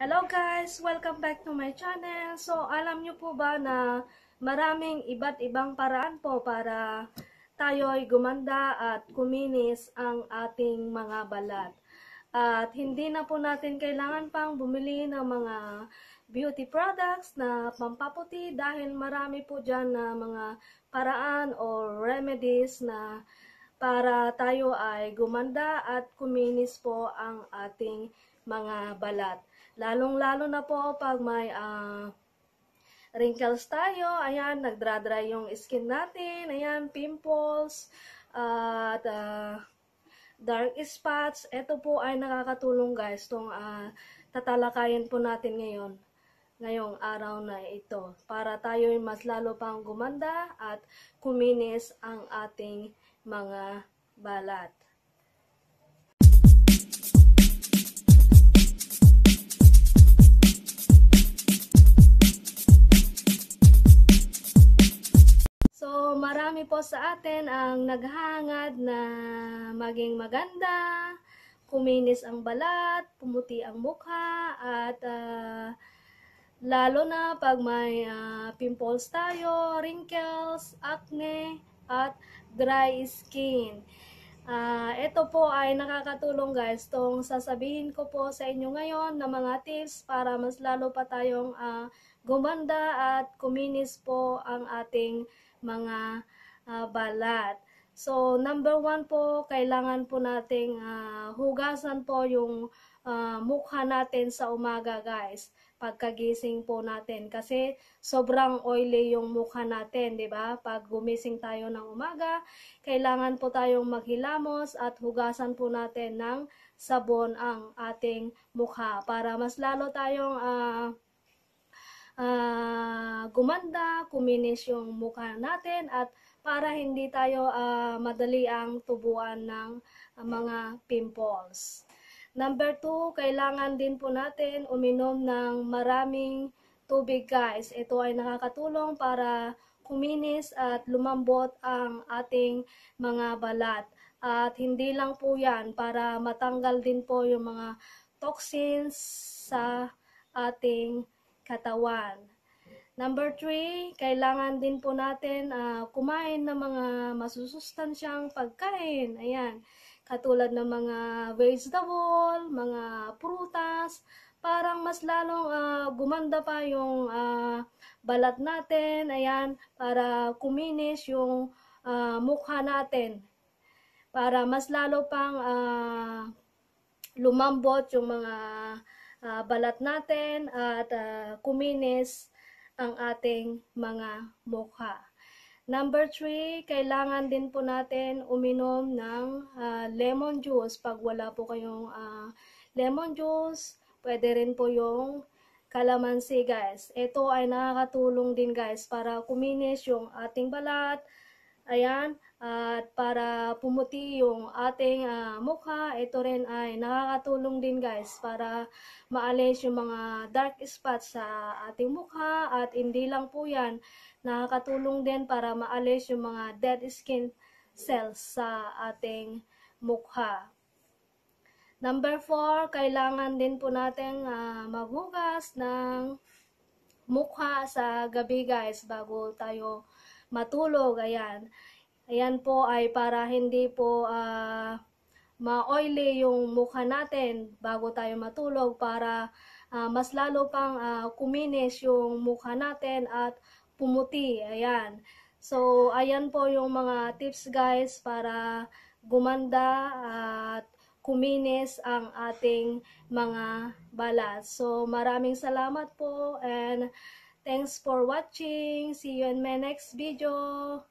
Hello guys! Welcome back to my channel. So, alam nyo po ba na maraming iba't ibang paraan po para tayo ay gumanda at kuminis ang ating mga balat. At hindi na po natin kailangan pang bumili ng mga beauty products na pampaputi dahil marami po dyan na mga paraan or remedies na para tayo ay gumanda at kuminis po ang ating mga balat. Lalong-lalo na po pag may uh, wrinkles tayo, ayan, nagdra-dry yung skin natin, ayan, pimples, uh, at uh, dark spots. Ito po ay nakakatulong guys tong uh, tatalakayin po natin ngayon ngayong araw na ito para tayo mas lalo pang gumanda at kuminis ang ating mga balat. marami po sa atin ang naghangad na maging maganda, kuminis ang balat, pumuti ang mukha, at uh, lalo na pag may uh, pimples tayo, wrinkles, acne, at dry skin. Uh, ito po ay nakakatulong guys tong sasabihin ko po sa inyo ngayon na mga tips para mas lalo pa tayong uh, gumanda at kuminis po ang ating mga uh, balat. So, number one po, kailangan po nating uh, hugasan po yung uh, mukha natin sa umaga, guys. Pagkagising po natin. Kasi sobrang oily yung mukha natin, di ba? Pag gumising tayo ng umaga, kailangan po tayong maghilamos at hugasan po natin ng sabon ang ating mukha para mas lalo tayong uh, uh, gumanda, kuminis yung mukha natin at para hindi tayo uh, madali ang tubuan ng uh, mga pimples. Number two, kailangan din po natin uminom ng maraming tubig guys. Ito ay nakakatulong para kuminis at lumambot ang ating mga balat. At hindi lang po yan para matanggal din po yung mga toxins sa ating katawan. Number three, kailangan din po natin uh, kumain ng mga masusustansyang pagkain. Ayan, katulad ng mga vegetable, mga prutas, parang mas lalong uh, gumanda pa yung uh, balat natin. Ayan, para kuminis yung uh, mukha natin. Para mas lalo pang uh, lumambot yung mga uh, balat natin at uh, kuminis ang ating mga mukha. Number three, kailangan din po natin uminom ng uh, lemon juice. Pag wala po kayong uh, lemon juice, pwede rin po yung kalamansi guys. Ito ay nakakatulong din guys para kuminis yung ating balat, Ayan, at para pumuti yung ating uh, mukha, ito rin ay nakakatulong din guys para maalis yung mga dark spots sa ating mukha at hindi lang po yan, nakakatulong din para maalis yung mga dead skin cells sa ating mukha. Number 4, kailangan din po natin uh, ah, maghugas ng mukha sa gabi guys bago tayo matulog, ayan. Ayan po ay para hindi po uh, ma-oily yung mukha natin bago tayo matulog para uh, mas lalo pang uh, kuminis yung mukha natin at pumuti. Ayan. So, ayan po yung mga tips guys para gumanda at kuminis ang ating mga balat. So, maraming salamat po and Thanks for watching. See you in my next video.